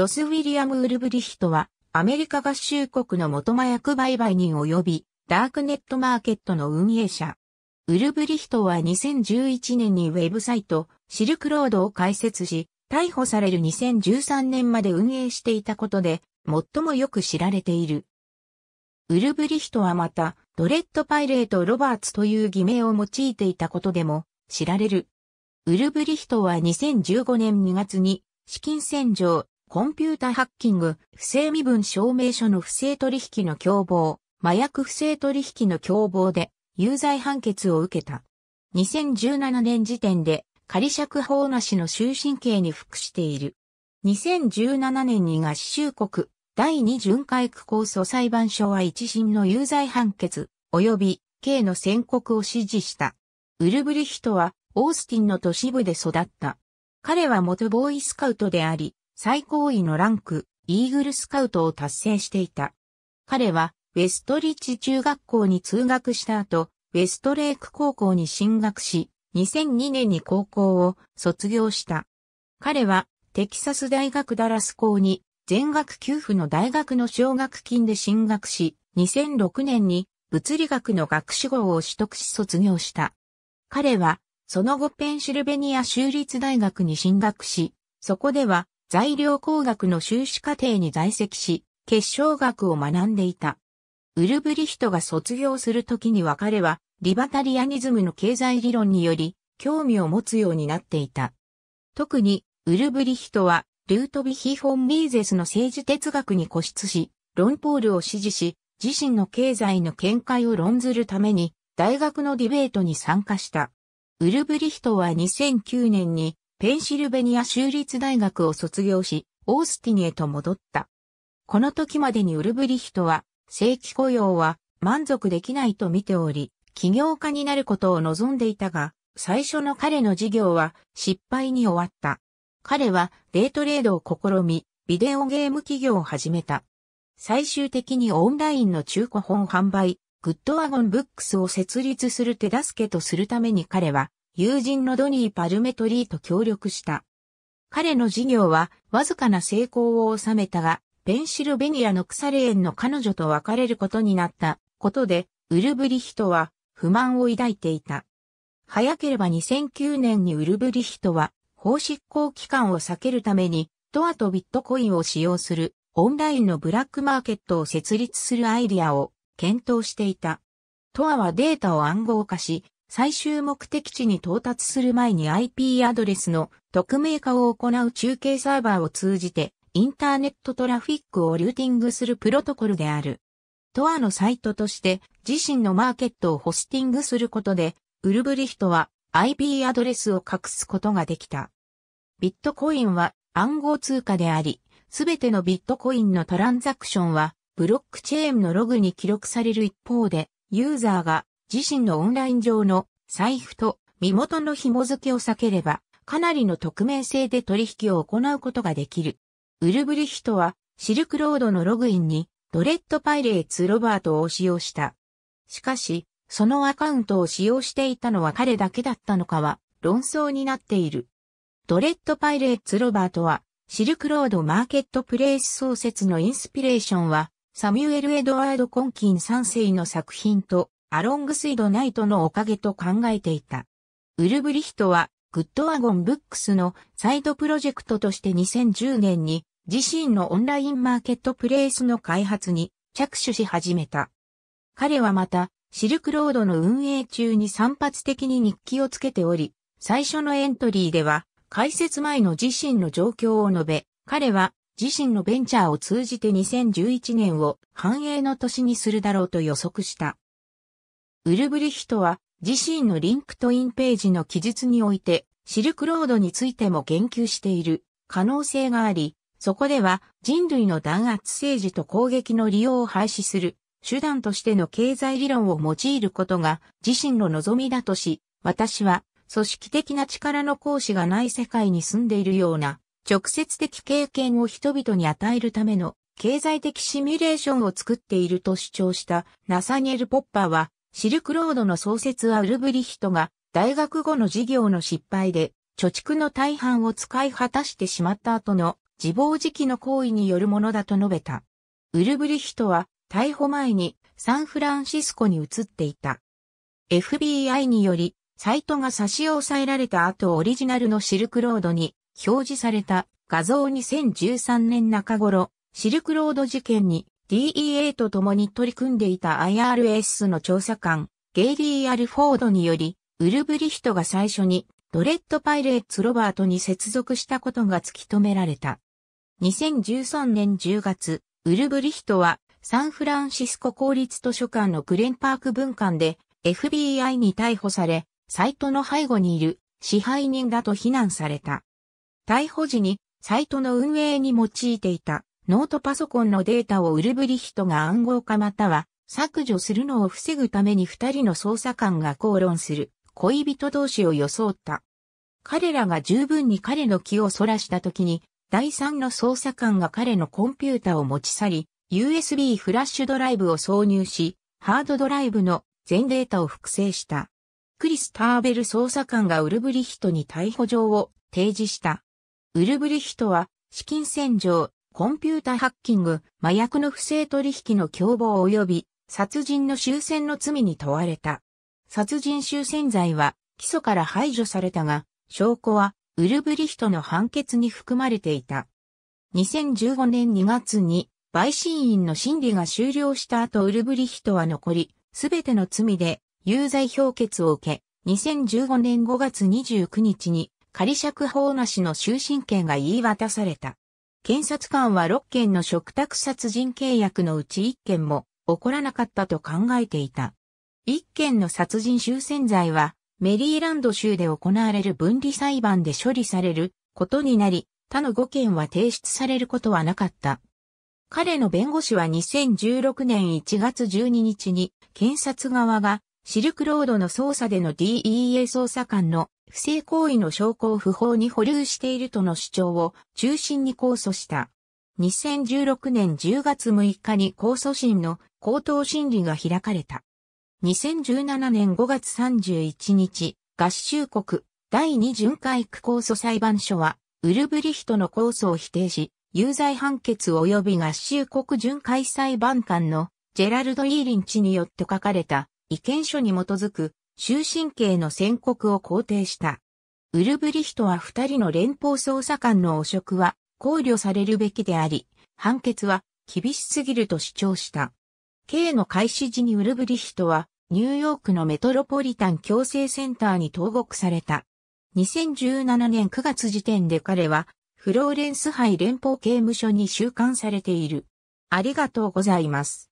ロス・ウィリアム・ウルブリヒトは、アメリカ合衆国の元麻薬売買人及び、ダークネットマーケットの運営者。ウルブリヒトは2011年にウェブサイト、シルクロードを開設し、逮捕される2013年まで運営していたことで、最もよく知られている。ウルブリヒトはまた、ドレッドパイレート・ロバーツという偽名を用いていたことでも知られる。ウルブリヒトは2015年2月に資金洗浄、コンピュータハッキング、不正身分証明書の不正取引の共謀、麻薬不正取引の共謀で有罪判決を受けた。2017年時点で仮釈放なしの終身刑に服している。2017年に合衆国第二巡回区構想裁判所は一審の有罪判決及び刑の宣告を支持した。ウルブリヒトはオースティンの都市部で育った。彼は元ボーイスカウトであり、最高位のランク、イーグルスカウトを達成していた。彼は、ウェストリッチ中学校に通学した後、ウェストレーク高校に進学し、2002年に高校を卒業した。彼は、テキサス大学ダラス校に、全額給付の大学の奨学金で進学し、2006年に物理学の学士号を取得し卒業した。彼は、その後ペンシルベニア州立大学に進学し、そこでは材料工学の修士課程に在籍し、結晶学を学んでいた。ウルブリヒトが卒業するときには彼は、リバタリアニズムの経済理論により、興味を持つようになっていた。特に、ウルブリヒトは、ルートビヒ・フォン・ミーゼスの政治哲学に固執し、ロンポールを支持し、自身の経済の見解を論ずるために、大学のディベートに参加した。ウルブリヒトは2009年にペンシルベニア州立大学を卒業し、オースティンへと戻った。この時までにウルブリヒトは、正規雇用は満足できないと見ており、起業家になることを望んでいたが、最初の彼の事業は失敗に終わった。彼はデイトレードを試み、ビデオゲーム企業を始めた。最終的にオンラインの中古本販売、グッドワゴンブックスを設立する手助けとするために彼は友人のドニー・パルメトリーと協力した。彼の事業はわずかな成功を収めたが、ペンシルベニアの腐れ縁の彼女と別れることになったことで、ウルブリヒトは不満を抱いていた。早ければ2009年にウルブリヒトは法執行期間を避けるために、ドアとビットコインを使用するオンラインのブラックマーケットを設立するアイディアを検討していた。トアはデータを暗号化し、最終目的地に到達する前に IP アドレスの匿名化を行う中継サーバーを通じてインターネットトラフィックをルーティングするプロトコルである。トアのサイトとして自身のマーケットをホスティングすることで、ウルブリヒトは IP アドレスを隠すことができた。ビットコインは暗号通貨であり、すべてのビットコインのトランザクションはブロックチェーンのログに記録される一方で、ユーザーが自身のオンライン上の財布と身元の紐付けを避ければ、かなりの匿名性で取引を行うことができる。ウルブリヒトは、シルクロードのログインに、ドレッドパイレーツ・ロバートを使用した。しかし、そのアカウントを使用していたのは彼だけだったのかは、論争になっている。ドレッドパイレーツ・ロバートは、シルクロードマーケットプレイス創設のインスピレーションは、サミュエル・エドワード・コンキン3世の作品とアロングスイドナイトのおかげと考えていた。ウルブリヒトは、グッドワゴンブックスのサイドプロジェクトとして2010年に自身のオンラインマーケットプレイスの開発に着手し始めた。彼はまた、シルクロードの運営中に散発的に日記をつけており、最初のエントリーでは、開設前の自身の状況を述べ、彼は自身のベンチャーを通じて2011年を繁栄の年にするだろうと予測した。ウルブリヒトは自身のリンクトインページの記述においてシルクロードについても言及している可能性があり、そこでは人類の弾圧政治と攻撃の利用を廃止する手段としての経済理論を用いることが自身の望みだとし、私は組織的な力の行使がない世界に住んでいるような直接的経験を人々に与えるための経済的シミュレーションを作っていると主張したナサニエル・ポッパーはシルクロードの創設はウルブリヒトが大学後の事業の失敗で貯蓄の大半を使い果たしてしまった後の自暴自棄の行為によるものだと述べた。ウルブリヒトは逮捕前にサンフランシスコに移っていた。FBI によりサイトが差し押さえられた後オリジナルのシルクロードに表示された画像2013年中頃シルクロード事件に DEA と共に取り組んでいた IRS の調査官、ゲイリー・アルフォードにより、ウルブリヒトが最初にドレッドパイレーツ・ロバートに接続したことが突き止められた。2013年10月、ウルブリヒトはサンフランシスコ公立図書館のグレンパーク文館で FBI に逮捕され、サイトの背後にいる支配人だと非難された。逮捕時にサイトの運営に用いていたノートパソコンのデータをウルブリヒトが暗号化または削除するのを防ぐために二人の捜査官が口論する恋人同士を装った。彼らが十分に彼の気を逸らした時に、第三の捜査官が彼のコンピュータを持ち去り、USB フラッシュドライブを挿入し、ハードドライブの全データを複製した。クリス・ターベル捜査官がウルブリヒトに逮捕状を提示した。ウルブリヒトは資金洗浄、コンピュータハッキング、麻薬の不正取引の共謀及び殺人の終戦の罪に問われた。殺人終戦罪は基礎から排除されたが、証拠はウルブリヒトの判決に含まれていた。2015年2月に陪審員の審理が終了した後ウルブリヒトは残り、すべての罪で有罪評決を受け、2015年5月29日に仮釈放なしの終身刑が言い渡された。検察官は6件の嘱託殺人契約のうち1件も起こらなかったと考えていた。1件の殺人終戦罪はメリーランド州で行われる分離裁判で処理されることになり、他の5件は提出されることはなかった。彼の弁護士は2016年1月12日に検察側がシルクロードの捜査での DEA 捜査官の不正行為の証拠を不法に保留しているとの主張を中心に控訴した。2016年10月6日に控訴審の口頭審理が開かれた。2017年5月31日、合衆国第2巡回区控訴裁判所は、ウルブリヒトの控訴を否定し、有罪判決及び合衆国巡回裁判官のジェラルド・イーリンチによって書かれた意見書に基づく終身刑の宣告を肯定した。ウルブリヒトは二人の連邦捜査官の汚職は考慮されるべきであり、判決は厳しすぎると主張した。刑の開始時にウルブリヒトはニューヨークのメトロポリタン強制センターに投獄された。2017年9月時点で彼はフローレンス杯連邦刑務所に収監されている。ありがとうございます。